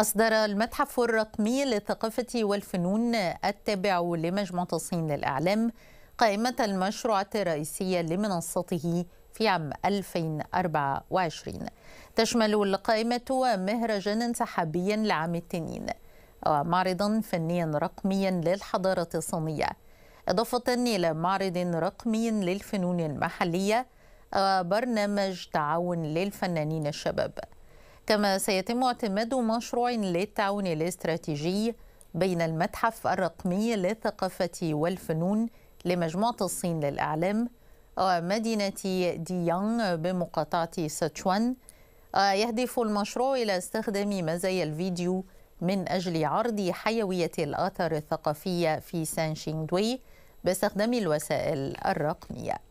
أصدر المتحف الرقمي للثقافة والفنون التابع لمجموعة الصين للإعلام قائمة المشروعات الرئيسية لمنصته في عام 2024 تشمل القائمة مهرجانا سحابيا لعام التنين ومعرضا فنيا رقميا للحضارة الصينية إضافة إلى معرض رقمي للفنون المحلية وبرنامج تعاون للفنانين الشباب كما سيتم اعتماد مشروع للتعاون الاستراتيجي بين المتحف الرقمي للثقافة والفنون لمجموعة الصين للإعلام ومدينة ديانغ بمقاطعة ساتشوان يهدف المشروع إلى استخدام مزايا الفيديو من أجل عرض حيوية الآثار الثقافية في سان دوي باستخدام الوسائل الرقميه